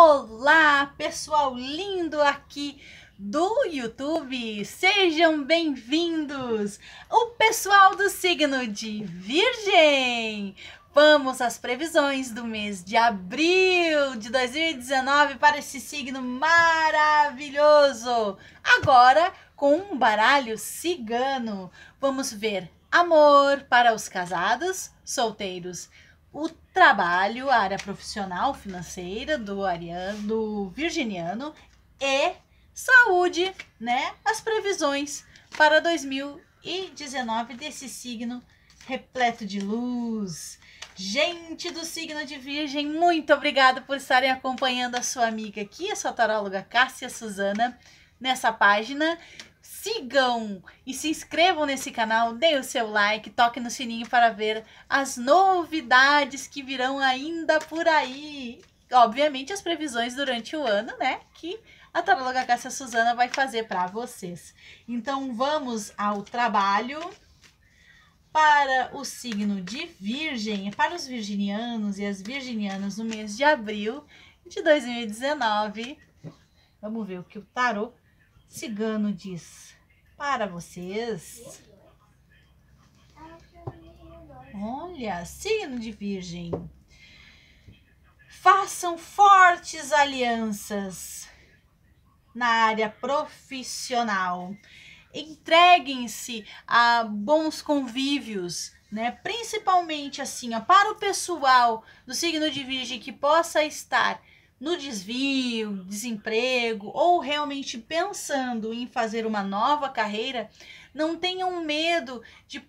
Olá, pessoal lindo aqui do YouTube, sejam bem-vindos! O pessoal do signo de Virgem! Vamos às previsões do mês de abril de 2019 para esse signo maravilhoso! Agora com um baralho cigano. Vamos ver amor para os casados, solteiros, o trabalho, a área profissional financeira do ariano, do virginiano e saúde, né? As previsões para 2019 desse signo repleto de luz. Gente do signo de Virgem, muito obrigada por estarem acompanhando a sua amiga aqui, a sua taróloga Cássia Suzana, nessa página sigam e se inscrevam nesse canal, deem o seu like, toquem no sininho para ver as novidades que virão ainda por aí. Obviamente as previsões durante o ano, né, que a taróloga Cássia Suzana vai fazer para vocês. Então vamos ao trabalho para o signo de Virgem, para os virginianos e as virginianas no mês de abril de 2019. Vamos ver o que o tarô Cigano diz: Para vocês. Olha, signo de Virgem. Façam fortes alianças na área profissional. Entreguem-se a bons convívios, né? Principalmente assim, ó, para o pessoal do signo de Virgem que possa estar no desvio, desemprego ou realmente pensando em fazer uma nova carreira, não tenham medo de uh,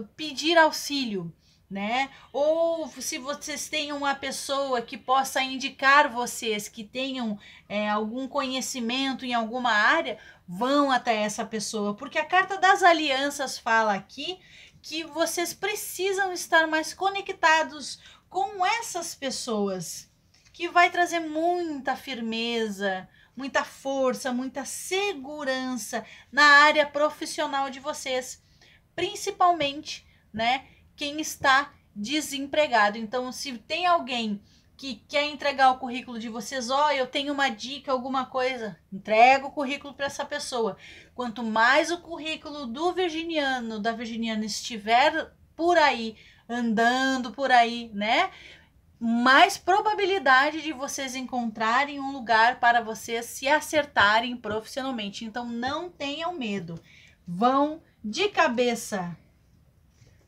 uh, pedir auxílio. Né? Ou se vocês têm uma pessoa que possa indicar vocês que tenham é, algum conhecimento em alguma área, vão até essa pessoa, porque a Carta das Alianças fala aqui que vocês precisam estar mais conectados com essas pessoas que vai trazer muita firmeza, muita força, muita segurança na área profissional de vocês, principalmente, né, quem está desempregado. Então, se tem alguém que quer entregar o currículo de vocês, ó, oh, eu tenho uma dica, alguma coisa, entrega o currículo para essa pessoa. Quanto mais o currículo do virginiano, da virginiana estiver por aí, andando por aí, né? mais probabilidade de vocês encontrarem um lugar para vocês se acertarem profissionalmente. Então não tenham medo. Vão de cabeça,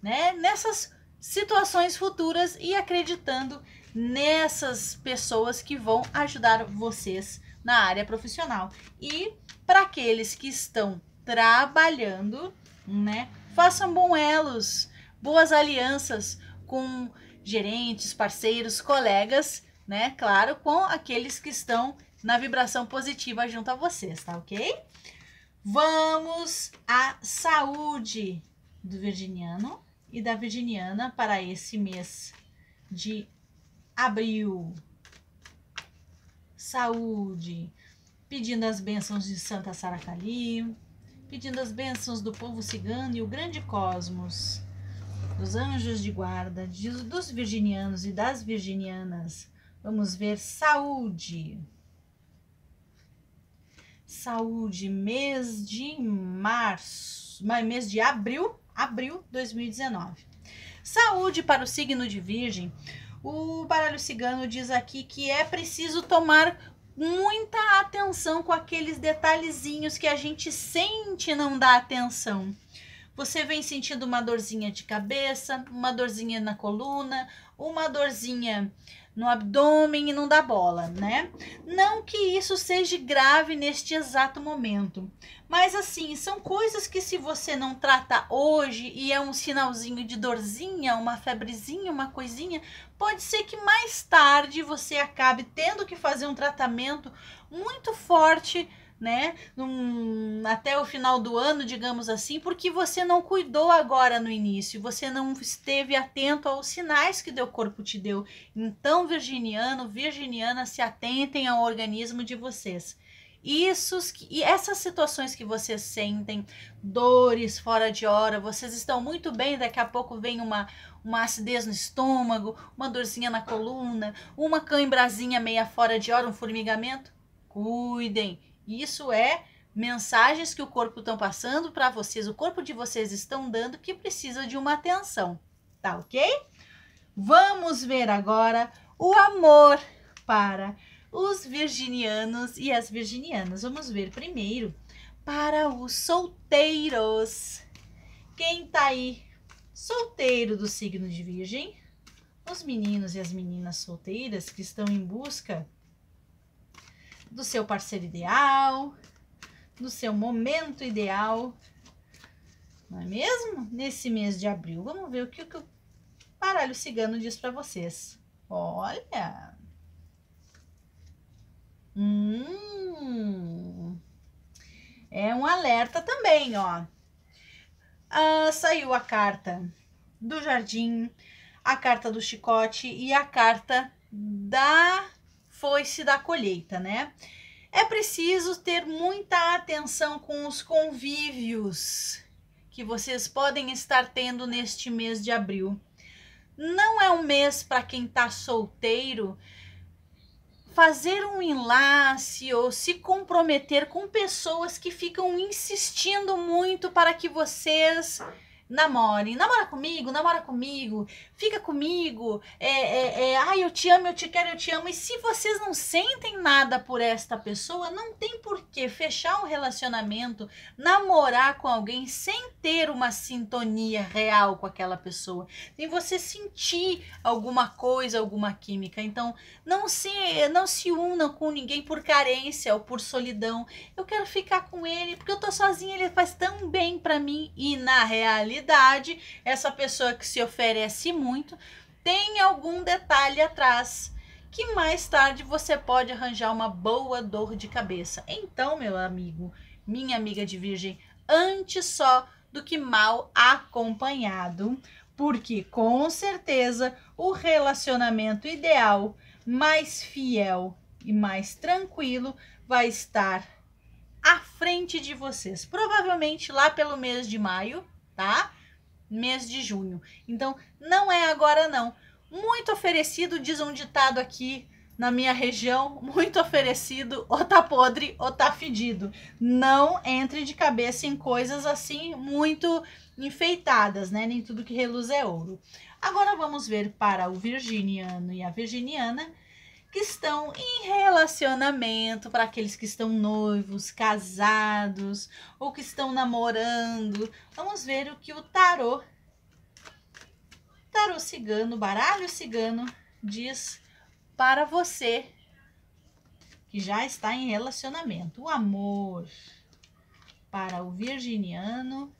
né, nessas situações futuras e acreditando nessas pessoas que vão ajudar vocês na área profissional. E para aqueles que estão trabalhando, né, façam bons elos, boas alianças com gerentes, parceiros, colegas, né? Claro, com aqueles que estão na vibração positiva junto a vocês, tá ok? Vamos à saúde do virginiano e da virginiana para esse mês de abril. Saúde, pedindo as bênçãos de Santa Saracali, pedindo as bênçãos do povo cigano e o grande cosmos dos anjos de guarda, de, dos virginianos e das virginianas. Vamos ver saúde. Saúde, mês de março, mês de abril, abril 2019. Saúde para o signo de Virgem. O baralho cigano diz aqui que é preciso tomar muita atenção com aqueles detalhezinhos que a gente sente não dá atenção. Você vem sentindo uma dorzinha de cabeça, uma dorzinha na coluna, uma dorzinha no abdômen e não dá bola, né? Não que isso seja grave neste exato momento, mas assim, são coisas que se você não trata hoje e é um sinalzinho de dorzinha, uma febrezinha, uma coisinha, pode ser que mais tarde você acabe tendo que fazer um tratamento muito forte né? Num, até o final do ano, digamos assim, porque você não cuidou agora no início, você não esteve atento aos sinais que o corpo te deu. Então, virginiano, virginiana, se atentem ao organismo de vocês. Isso, e essas situações que vocês sentem, dores fora de hora, vocês estão muito bem, daqui a pouco vem uma, uma acidez no estômago, uma dorzinha na coluna, uma cãibrazinha meia fora de hora, um formigamento. Cuidem, isso é mensagens que o corpo estão passando para vocês, o corpo de vocês estão dando que precisa de uma atenção, tá ok? Vamos ver agora o amor para os virginianos e as virginianas. Vamos ver primeiro para os solteiros. Quem tá aí solteiro do signo de Virgem? Os meninos e as meninas solteiras que estão em busca do seu parceiro ideal, do seu momento ideal, não é mesmo? Nesse mês de abril, vamos ver o que, o, que o baralho cigano diz para vocês. Olha! Hum! É um alerta também, ó. Ah, saiu a carta do jardim, a carta do chicote e a carta da foi-se da colheita, né? É preciso ter muita atenção com os convívios que vocês podem estar tendo neste mês de abril. Não é um mês para quem está solteiro fazer um enlace ou se comprometer com pessoas que ficam insistindo muito para que vocês namorem, namora comigo, namora comigo, fica comigo, é, é, é, ai, eu te amo, eu te quero, eu te amo. E se vocês não sentem nada por esta pessoa, não tem porquê fechar um relacionamento, namorar com alguém sem ter uma sintonia real com aquela pessoa, sem você sentir alguma coisa, alguma química. Então, não se, não se unam com ninguém por carência ou por solidão. Eu quero ficar com ele porque eu tô sozinha, ele faz tão bem para mim. E na realidade, personalidade, essa pessoa que se oferece muito, tem algum detalhe atrás que mais tarde você pode arranjar uma boa dor de cabeça. Então, meu amigo, minha amiga de virgem, antes só do que mal acompanhado, porque com certeza o relacionamento ideal, mais fiel e mais tranquilo vai estar à frente de vocês, provavelmente lá pelo mês de maio tá? Mês de junho. Então, não é agora não. Muito oferecido, diz um ditado aqui na minha região, muito oferecido, ou tá podre ou tá fedido. Não entre de cabeça em coisas assim muito enfeitadas, né? Nem tudo que reluz é ouro. Agora vamos ver para o virginiano e a virginiana que estão em relacionamento, para aqueles que estão noivos, casados ou que estão namorando. Vamos ver o que o tarô, tarô cigano, baralho cigano, diz para você que já está em relacionamento. O amor para o virginiano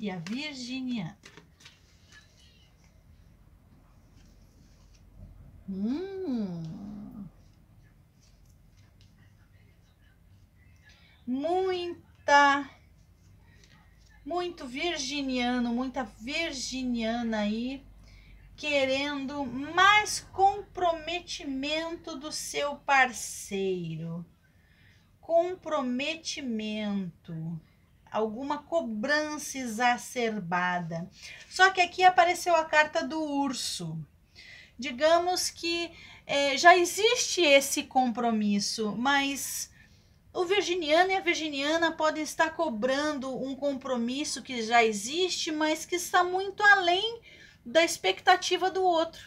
e a virginiana. Hum. muita muito virginiano, muita virginiana aí querendo mais comprometimento do seu parceiro. Comprometimento, alguma cobrança exacerbada. Só que aqui apareceu a carta do urso. Digamos que é, já existe esse compromisso, mas o virginiano e a virginiana podem estar cobrando um compromisso que já existe, mas que está muito além da expectativa do outro,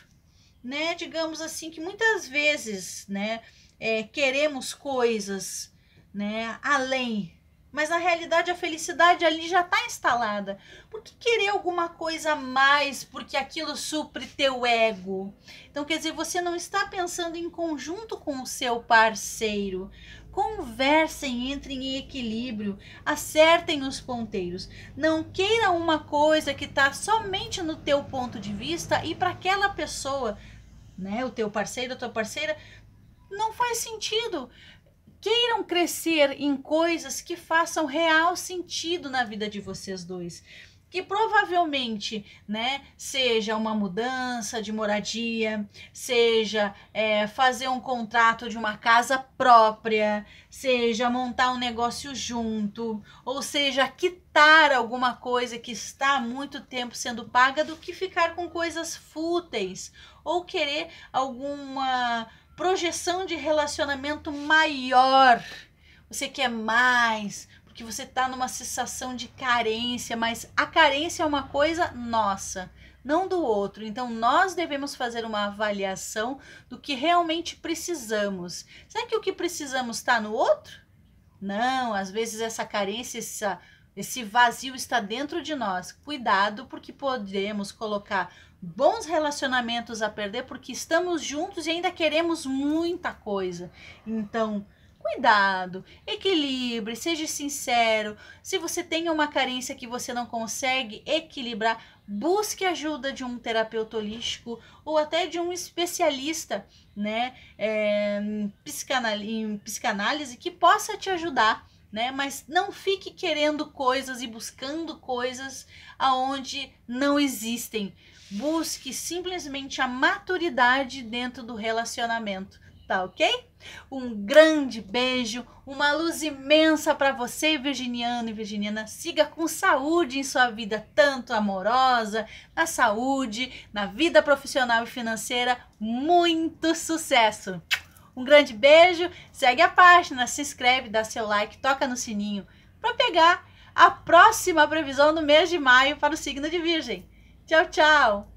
né? Digamos assim que muitas vezes, né, é, queremos coisas, né, além, mas na realidade a felicidade ali já está instalada. Por que querer alguma coisa a mais? Porque aquilo supre teu ego. Então quer dizer, você não está pensando em conjunto com o seu parceiro Conversem, entrem em equilíbrio, acertem os ponteiros. Não queira uma coisa que está somente no teu ponto de vista e para aquela pessoa, né, o teu parceiro, a tua parceira, não faz sentido queiram crescer em coisas que façam real sentido na vida de vocês dois que provavelmente, né, seja uma mudança de moradia, seja é, fazer um contrato de uma casa própria, seja montar um negócio junto, ou seja, quitar alguma coisa que está há muito tempo sendo paga, do que ficar com coisas fúteis ou querer alguma projeção de relacionamento maior. Você quer mais, que você está numa sensação de carência, mas a carência é uma coisa nossa, não do outro. Então nós devemos fazer uma avaliação do que realmente precisamos. Será que o que precisamos está no outro? Não, às vezes essa carência, essa, esse vazio está dentro de nós. Cuidado, porque podemos colocar bons relacionamentos a perder porque estamos juntos e ainda queremos muita coisa. Então, Cuidado, equilibre, seja sincero. Se você tem uma carência que você não consegue equilibrar, busque ajuda de um terapeuta holístico ou até de um especialista né, é, em, psicanálise, em psicanálise que possa te ajudar. Né? Mas não fique querendo coisas e buscando coisas aonde não existem. Busque simplesmente a maturidade dentro do relacionamento tá ok? Um grande beijo, uma luz imensa para você, virginiano e virginiana. Siga com saúde em sua vida, tanto amorosa, na saúde, na vida profissional e financeira. Muito sucesso! Um grande beijo, segue a página, se inscreve, dá seu like, toca no sininho para pegar a próxima previsão do mês de maio para o signo de Virgem. Tchau, tchau!